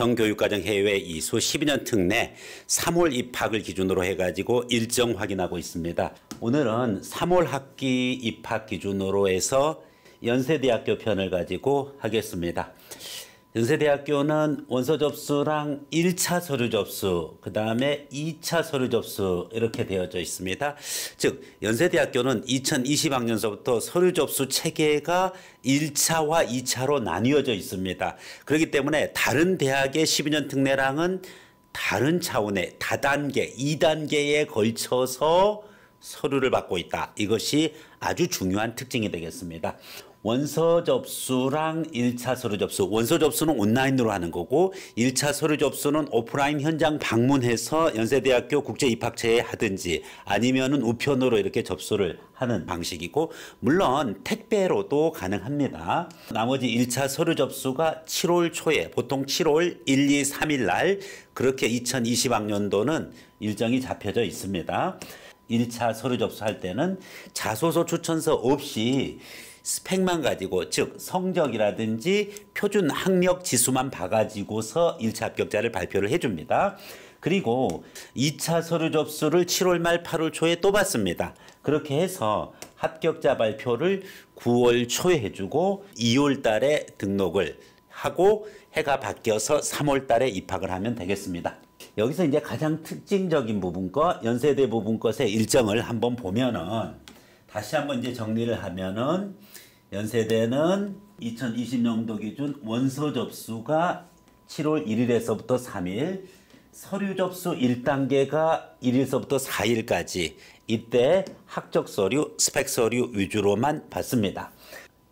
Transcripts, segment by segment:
정교육과정 해외 이수 12년 특례 3월 입학을 기준으로 해가지고 일정 확인하고 있습니다. 오늘은 3월 학기 입학 기준으로 해서 연세대학교 편을 가지고 하겠습니다. 연세대학교는 원서 접수랑 1차 서류 접수, 그 다음에 2차 서류 접수 이렇게 되어져 있습니다. 즉, 연세대학교는 2020학년서부터 서류 접수 체계가 1차와 2차로 나뉘어져 있습니다. 그렇기 때문에 다른 대학의 12년 특례랑은 다른 차원의 다단계, 2단계에 걸쳐서 서류를 받고 있다. 이것이 아주 중요한 특징이 되겠습니다. 원서 접수랑 1차 서류 접수. 원서 접수는 온라인으로 하는 거고 1차 서류 접수는 오프라인 현장 방문해서 연세대학교 국제입학처에 하든지 아니면은 우편으로 이렇게 접수를 하는 방식이고 물론 택배로도 가능합니다. 나머지 1차 서류 접수가 7월 초에 보통 7월 1, 2, 3일 날 그렇게 2020학년도는 일정이 잡혀져 있습니다. 1차 서류 접수할 때는 자소서 추천서 없이 스펙만 가지고 즉 성적이라든지 표준 학력 지수만 봐가지고서 1차 합격자를 발표를 해줍니다. 그리고 2차 서류 접수를 7월 말 8월 초에 또 받습니다. 그렇게 해서 합격자 발표를 9월 초에 해주고 2월 달에 등록을 하고 해가 바뀌어서 3월 달에 입학을 하면 되겠습니다. 여기서 이제 가장 특징적인 부분과 연세대 부분 것의 일정을 한번 보면은 다시 한번 이제 정리를 하면은 연세대는 2020년도 기준 원서 접수가 7월 1일에서부터 3일, 서류 접수 1단계가 1일서부터 4일까지 이때 학적 서류, 스펙 서류 위주로만 받습니다.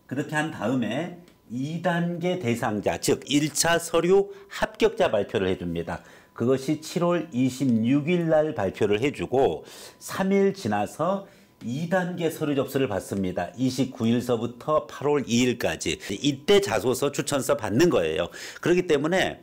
그렇게 한 다음에 2단계 대상자, 즉 1차 서류 합격자 발표를 해줍니다. 그것이 7월 26일 날 발표를 해주고 3일 지나서 2단계 서류 접수를 받습니다. 29일서부터 8월 2일까지 이때 자소서 추천서 받는 거예요. 그렇기 때문에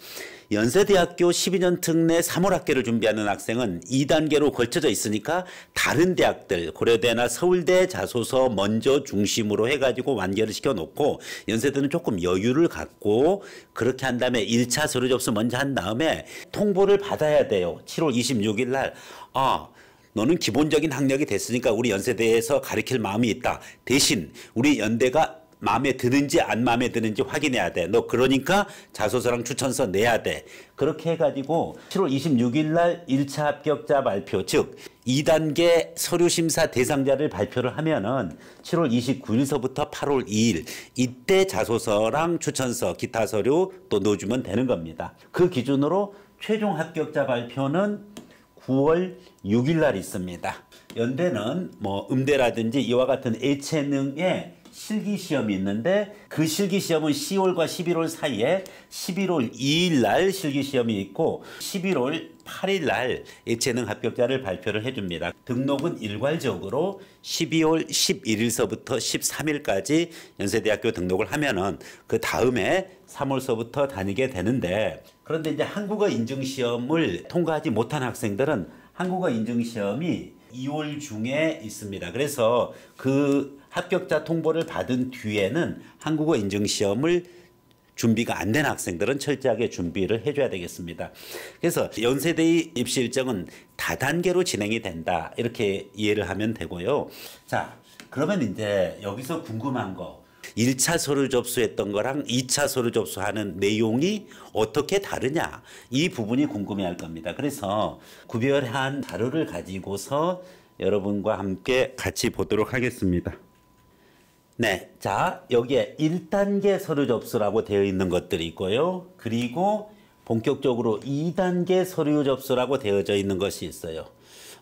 연세대학교 12년 특례 3월 학기를 준비하는 학생은 2단계로 걸쳐져 있으니까 다른 대학들 고려대나 서울대 자소서 먼저 중심으로 해가지고 완결을 시켜놓고 연세대는 조금 여유를 갖고 그렇게 한 다음에 1차 서류 접수 먼저 한 다음에 통보를 받아야 돼요. 7월 26일 날. 아, 너는 기본적인 학력이 됐으니까 우리 연세대에서 가르칠 마음이 있다. 대신 우리 연대가 마음에 드는지 안 마음에 드는지 확인해야 돼. 너 그러니까 자소서랑 추천서 내야 돼. 그렇게 해가지고 7월 26일 날 1차 합격자 발표, 즉 2단계 서류 심사 대상자를 발표를 하면은 7월 29일서부터 8월 2일 이때 자소서랑 추천서, 기타 서류 또 넣어주면 되는 겁니다. 그 기준으로 최종 합격자 발표는 9월 6일 날 있습니다. 연대는 뭐 음대라든지 이와 같은 예체능의 실기 시험이 있는데 그 실기 시험은 10월과 11월 사이에 11월 2일 날 실기 시험이 있고 11월 8일 날 예체능 합격자를 발표를 해줍니다. 등록은 일괄적으로 12월 11일서부터 13일까지 연세대학교 등록을 하면은 그 다음에 3월서부터 다니게 되는데 그런데 이제 한국어 인증 시험을 통과하지 못한 학생들은 한국어 인증 시험이 2월 중에 있습니다. 그래서 그 합격자 통보를 받은 뒤에는 한국어 인증 시험을 준비가 안 된 학생들은 철저하게 준비를 해줘야 되겠습니다. 그래서 연세대의 입시 일정은 다단계로 진행이 된다. 이렇게 이해를 하면 되고요. 자, 그러면 이제 여기서 궁금한 거. 1차 서류 접수했던 거랑 2차 서류 접수하는 내용이 어떻게 다르냐 이 부분이 궁금해할 겁니다. 그래서 구별한 자료를 가지고서 여러분과 함께 같이 보도록 하겠습니다. 네. 자, 여기에 1단계 서류 접수라고 되어 있는 것들이 있고요. 그리고 본격적으로 2단계 서류 접수라고 되어져 있는 것이 있어요.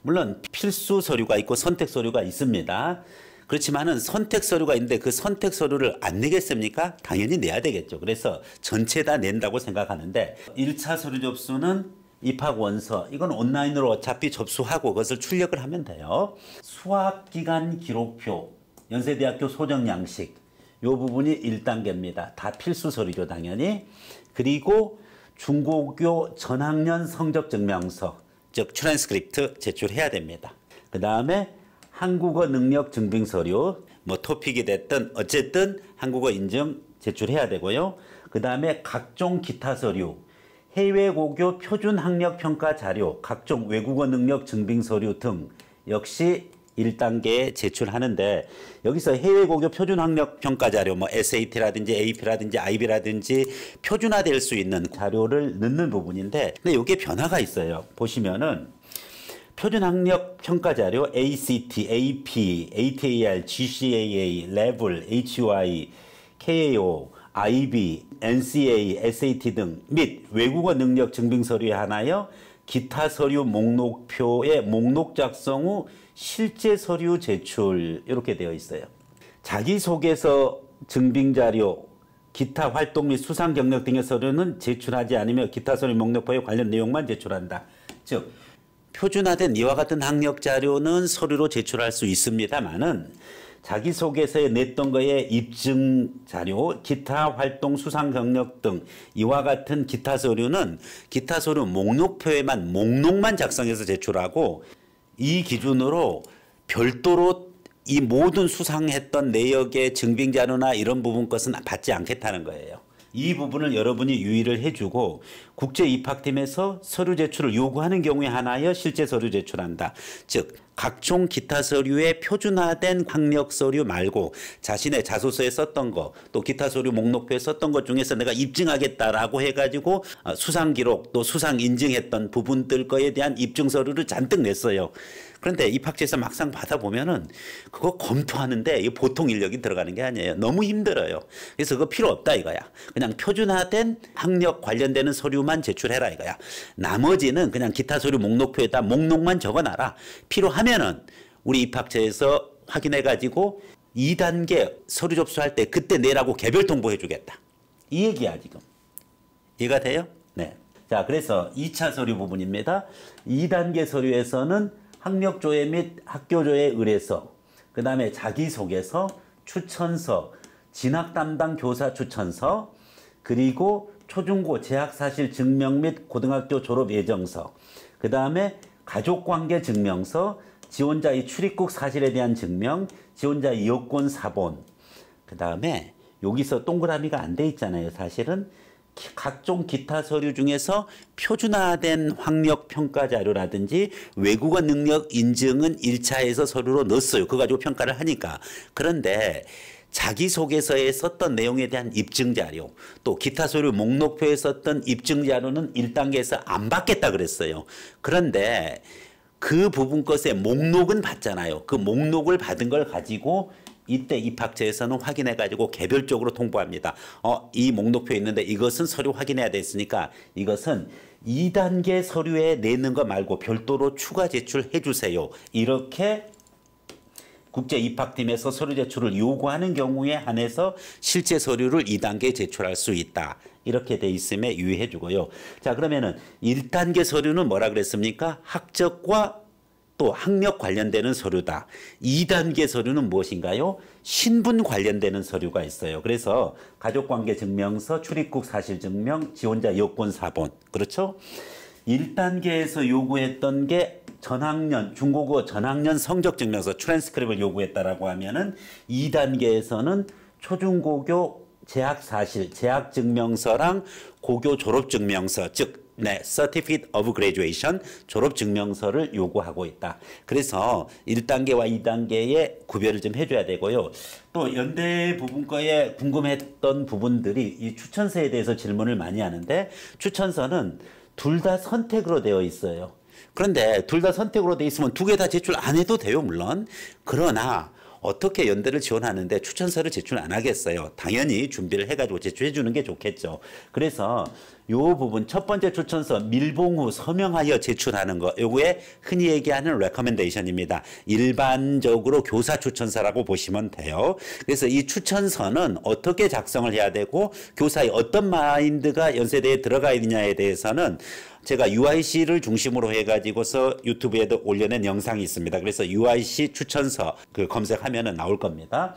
물론 필수 서류가 있고 선택 서류가 있습니다. 그렇지만은 선택 서류가 있는데 그 선택 서류를 안 내겠습니까? 당연히 내야 되겠죠. 그래서 전체 다 낸다고 생각하는데 1차 서류 접수는 입학 원서 이건 온라인으로 어차피 접수하고 그것을 출력을 하면 돼요. 수학 기간 기록표 연세대학교 소정 양식 이 부분이 1단계입니다. 다 필수 서류죠, 당연히. 그리고 중고교 전학년 성적 증명서 즉 트랜스크립트 제출해야 됩니다. 그 다음에 한국어 능력 증빙 서류, 뭐 토픽이 됐든 어쨌든 한국어 인증 제출해야 되고요. 그 다음에 각종 기타 서류, 해외 고교 표준 학력 평가 자료, 각종 외국어 능력 증빙 서류 등 역시 1단계에 제출하는데 여기서 해외 고교 표준 학력 평가 자료 뭐 SAT라든지 AP라든지 IB라든지 표준화될 수 있는 자료를 넣는 부분인데 근데 이게 변화가 있어요. 보시면은 표준학력 평가 자료 ACT, AP, ATAR, GCAA, Level, HY, KAO, IB, NCA, SAT 등 및 외국어 능력 증빙 서류에 하나여 기타 서류 목록표의 목록 작성 후 실제 서류 제출 이렇게 되어 있어요. 자기소개서 증빙 자료 기타 활동 및 수상 경력 등의 서류는 제출하지 않으며 기타 서류 목록표에 관련 내용만 제출한다. 즉 표준화된 이와 같은 학력 자료는 서류로 제출할 수 있습니다만은 자기소개서에 냈던 거에 입증 자료, 기타 활동 수상 경력 등 이와 같은 기타 서류는 기타 서류 목록표에만 목록만 작성해서 제출하고 이 기준으로 별도로 이 모든 수상했던 내역의 증빙 자료나 이런 부분 것은 받지 않겠다는 거예요. 이 부분을 여러분이 유의를 해주고 국제 입학팀에서 서류 제출을 요구하는 경우에 하나여 실제 서류 제출한다. 즉 각종 기타 서류에 표준화된 학력 서류 말고 자신의 자소서에 썼던 것, 또 기타 서류 목록표에 썼던 것 중에서 내가 입증하겠다라고 해가지고 어, 수상 기록 또 수상 인증했던 부분들 거에 대한 입증 서류를 잔뜩 냈어요. 그런데 입학지에서 막상 받아보면은 그거 검토하는데 보통 인력이 들어가는 게 아니에요. 너무 힘들어요. 그래서 그거 필요 없다 이거야. 그냥 표준화된 학력 관련되는 서류만 제출해라 이거야. 나머지는 그냥 기타 서류 목록표에다 목록만 적어놔라. 필요한 하면은 우리 입학처에서 확인해 가지고 2단계 서류 접수할 때 그때 내라고 개별 통보해 주겠다. 이 얘기야 지금. 이해가 돼요? 네. 자, 그래서 2차 서류 부분입니다. 2단계 서류에서는 학력 조회 및 학교 조회 의뢰서, 그다음에 자기 소개서, 추천서, 진학 담당 교사 추천서, 그리고 초중고 재학 사실 증명 및 고등학교 졸업 예정서, 그다음에 가족 관계 증명서, 지원자의 출입국 사실에 대한 증명, 지원자 의여권 사본, 그 다음에 여기서 동그라미가 안 돼 있잖아요. 사실은 각종 기타 서류 중에서 표준화된 학력 평가 자료라든지 외국어 능력 인증은 1차에서 서류로 넣었어요. 그거 가지고 평가를 하니까. 그런데 자기소개서에 썼던 내용에 대한 입증 자료 또 기타 서류 목록표에 썼던 입증 자료는 1단계에서 안 받겠다 그랬어요. 그런데 그 부분 것의 목록은 받잖아요. 그 목록을 받은 걸 가지고 이때 입학처에서는 확인해 가지고 개별적으로 통보합니다. 어, 이 목록표 있는데 이것은 서류 확인해야 되으니까 이것은 2단계 서류에 내는 거 말고 별도로 추가 제출해 주세요. 이렇게 국제 입학팀에서 서류 제출을 요구하는 경우에 한해서 실제 서류를 2단계 제출할 수 있다. 이렇게 돼 있음에 유의해 주고요. 자, 그러면은 1단계 서류는 뭐라 그랬습니까? 학적과 또 학력 관련되는 서류다. 2단계 서류는 무엇인가요? 신분 관련되는 서류가 있어요. 그래서 가족관계 증명서, 출입국 사실 증명, 지원자 여권 사본. 그렇죠? 1단계에서 요구했던 게 전학년 중국어 전학년 성적 증명서 트랜스크립을 요구했다라고 하면은 2단계에서는 초중고교 재학 사실, 재학 증명서랑 고교 졸업 증명서, 즉 네, Certificate of Graduation 졸업 증명서를 요구하고 있다. 그래서 1단계와 2단계의 구별을 좀 해줘야 되고요. 또 연대 부분 과에 궁금했던 부분들이 이 추천서에 대해서 질문을 많이 하는데 추천서는 둘 다 선택으로 되어 있어요. 그런데 둘 다 선택으로 되어 있으면 두 개 다 제출 안 해도 돼요, 물론. 그러나 어떻게 연대를 지원하는데 추천서를 제출 안 하겠어요. 당연히 준비를 해가지고 제출해 주는 게 좋겠죠. 그래서 요 부분 첫 번째 추천서 밀봉 후 서명하여 제출하는 거 요거에 흔히 얘기하는 레커멘데이션입니다. 일반적으로 교사 추천서라고 보시면 돼요. 그래서 이 추천서는 어떻게 작성을 해야 되고 교사의 어떤 마인드가 연세대에 들어가 있느냐에 대해서는 제가 UIC를 중심으로 해가지고서 유튜브에도 올려낸 영상이 있습니다. 그래서 UIC 추천서 그 검색하면은 나올 겁니다.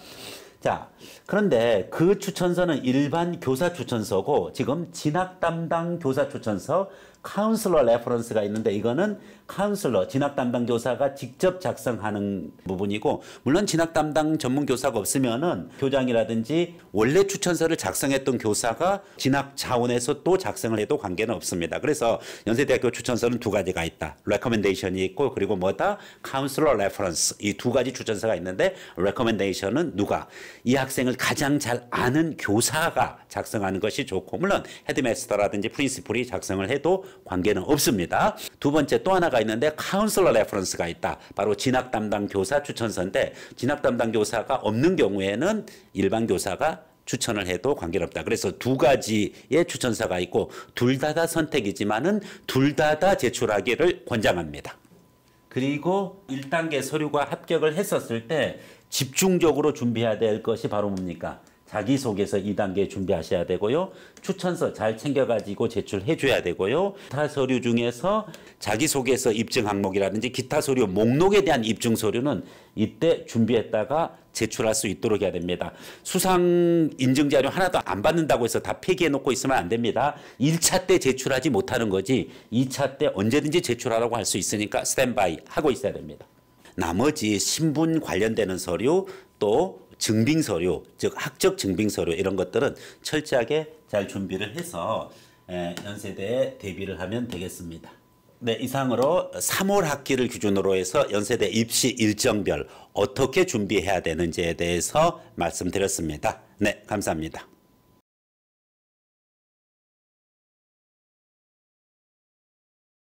자, 그런데 그 추천서는 일반 교사 추천서고 지금 진학 담당 교사 추천서 카운슬러 레퍼런스가 있는데 이거는 카운슬러 진학 담당 교사가 직접 작성하는 부분이고 물론 진학 담당 전문 교사가 없으면은 교장이라든지 원래 추천서를 작성했던 교사가 진학 자원에서 또 작성을 해도 관계는 없습니다. 그래서 연세대학교 추천서는 두 가지가 있다. 레커멘데이션이 있고 그리고 뭐다? 카운슬러 레퍼런스 이 두 가지 추천서가 있는데 레커멘데이션은 누가 이 학생을 가장 잘 아는 교사가 작성하는 것이 좋고 물론 헤드메스터라든지 프린시플이 작성을 해도 관계는 없습니다. 두 번째 또 하나가 있는데 카운슬러 레퍼런스가 있다. 바로 진학 담당 교사 추천서인데 진학 담당 교사가 없는 경우에는 일반 교사가 추천을 해도 관계 없다. 그래서 두 가지의 추천사가 있고 둘다다 선택이지만은 둘다다 제출하기를 권장합니다. 그리고 1단계 서류가 합격을 했었을 때 집중적으로 준비해야 될 것이 바로 뭡니까? 자기소개서 2단계 준비하셔야 되고요. 추천서 잘 챙겨가지고 제출해줘야 되고요. 기타 서류 중에서 자기소개서 입증 항목이라든지 기타 서류 목록에 대한 입증 서류는 이때 준비했다가 제출할 수 있도록 해야 됩니다. 수상 인증 자료 하나도 안 받는다고 해서 다 폐기해 놓고 있으면 안 됩니다. 1차 때 제출하지 못하는 거지 2차 때 언제든지 제출하라고 할 수 있으니까 스탠바이 하고 있어야 됩니다. 나머지 신분 관련되는 서류 또 증빙 서류, 즉 학적 증빙 서류 이런 것들은 철저하게 잘 준비를 해서 연세대에 대비를 하면 되겠습니다. 네, 이상으로 3월 학기를 기준으로 해서 연세대 입시 일정별 어떻게 준비해야 되는지에 대해서 말씀드렸습니다. 네, 감사합니다.